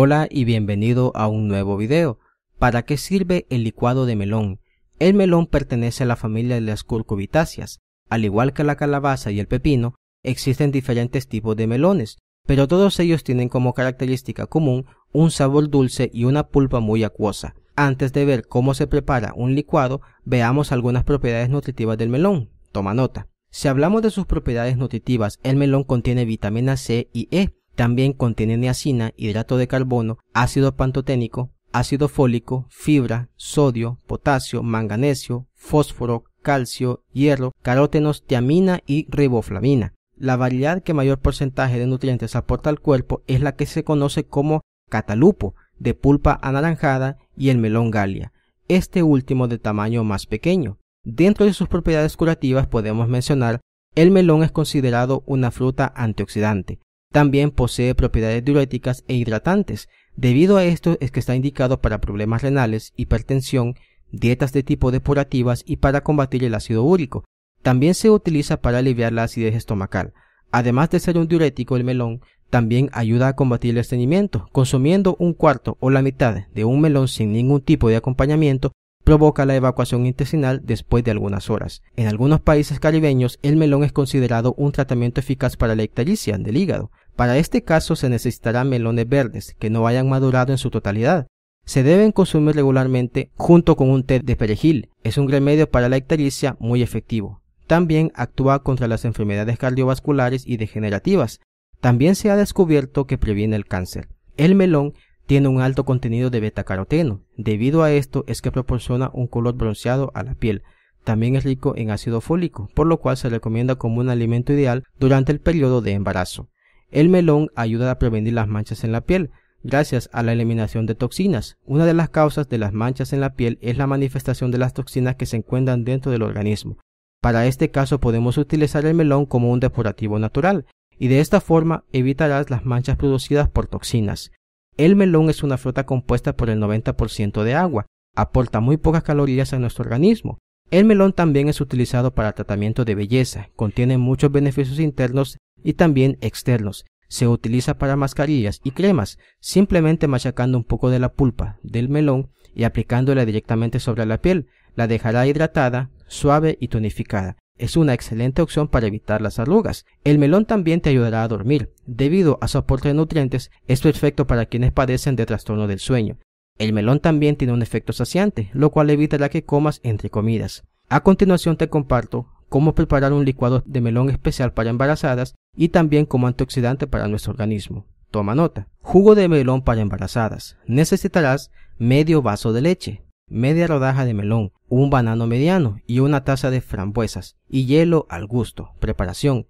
Hola y bienvenido a un nuevo video. ¿Para qué sirve el licuado de melón? El melón pertenece a la familia de las curcubitáceas. Al igual que la calabaza y el pepino, existen diferentes tipos de melones, pero todos ellos tienen como característica común un sabor dulce y una pulpa muy acuosa. Antes de ver cómo se prepara un licuado, veamos algunas propiedades nutritivas del melón. Toma nota. Si hablamos de sus propiedades nutritivas, el melón contiene vitamina C y E, también contiene niacina, hidrato de carbono, ácido pantoténico, ácido fólico, fibra, sodio, potasio, manganesio, fósforo, calcio, hierro, carótenos, tiamina y riboflavina. La variedad que mayor porcentaje de nutrientes aporta al cuerpo es la que se conoce como catalupo, de pulpa anaranjada y el melón galia, este último de tamaño más pequeño. Dentro de sus propiedades curativas podemos mencionar el melón es considerado una fruta antioxidante, también posee propiedades diuréticas e hidratantes. Debido a esto es que está indicado para problemas renales, hipertensión, dietas de tipo depurativas y para combatir el ácido úrico. También se utiliza para aliviar la acidez estomacal. Además de ser un diurético, el melón también ayuda a combatir el estreñimiento. Consumiendo un cuarto o la mitad de un melón sin ningún tipo de acompañamiento provoca la evacuación intestinal después de algunas horas. En algunos países caribeños, el melón es considerado un tratamiento eficaz para la ictericia del hígado. Para este caso se necesitarán melones verdes que no hayan madurado en su totalidad. Se deben consumir regularmente junto con un té de perejil. Es un remedio para la ictericia muy efectivo. También actúa contra las enfermedades cardiovasculares y degenerativas. También se ha descubierto que previene el cáncer. El melón tiene un alto contenido de betacaroteno. Debido a esto es que proporciona un color bronceado a la piel. También es rico en ácido fólico, por lo cual se recomienda como un alimento ideal durante el periodo de embarazo. El melón ayuda a prevenir las manchas en la piel, gracias a la eliminación de toxinas. Una de las causas de las manchas en la piel es la manifestación de las toxinas que se encuentran dentro del organismo. Para este caso podemos utilizar el melón como un depurativo natural y de esta forma evitarás las manchas producidas por toxinas. El melón es una fruta compuesta por el 90% de agua, aporta muy pocas calorías a nuestro organismo. El melón también es utilizado para tratamiento de belleza, contiene muchos beneficios internos y también externos. Se utiliza para mascarillas y cremas, simplemente machacando un poco de la pulpa del melón y aplicándola directamente sobre la piel, la dejará hidratada, suave y tonificada es una excelente opción para evitar las arrugas. El melón también te ayudará a dormir. Debido a su aporte de nutrientes, es perfecto para quienes padecen de trastorno del sueño. El melón también tiene un efecto saciante, lo cual evitará que comas entre comidas. A continuación te comparto cómo preparar un licuado de melón especial para embarazadas y también como antioxidante para nuestro organismo. Toma nota. Jugo de melón para embarazadas. Necesitarás medio vaso de leche, media rodaja de melón, un banano mediano y una taza de frambuesas y hielo al gusto. Preparación.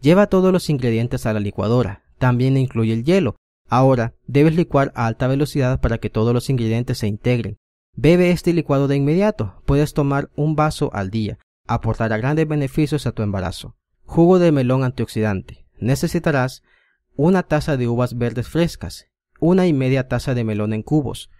Lleva todos los ingredientes a la licuadora. También incluye el hielo. Ahora debes licuar a alta velocidad para que todos los ingredientes se integren. Bebe este licuado de inmediato. Puedes tomar un vaso al día. Aportará grandes beneficios a tu embarazo. Jugo de melón antioxidante. Necesitarás una taza de uvas verdes frescas, una y media taza de melón en cubos,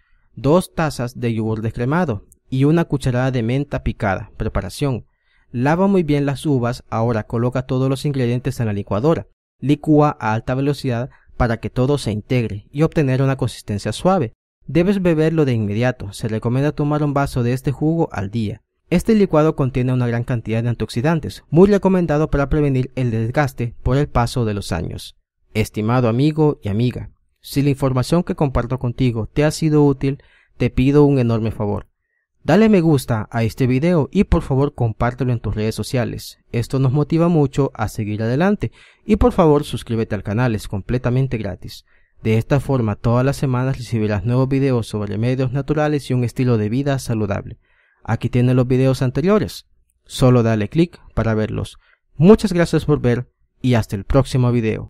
2 tazas de yogur descremado y una cucharada de menta picada. Preparación. Lava muy bien las uvas, ahora coloca todos los ingredientes en la licuadora. Licúa a alta velocidad para que todo se integre y obtener una consistencia suave. Debes beberlo de inmediato, se recomienda tomar un vaso de este jugo al día. Este licuado contiene una gran cantidad de antioxidantes, muy recomendado para prevenir el desgaste por el paso de los años. Estimado amigo y amiga, si la información que comparto contigo te ha sido útil, te pido un enorme favor. Dale me gusta a este video y por favor compártelo en tus redes sociales. Esto nos motiva mucho a seguir adelante y por favor suscríbete al canal, es completamente gratis. De esta forma todas las semanas recibirás nuevos videos sobre remedios naturales y un estilo de vida saludable. Aquí tienes los videos anteriores. Solo dale clic para verlos. Muchas gracias por ver y hasta el próximo video.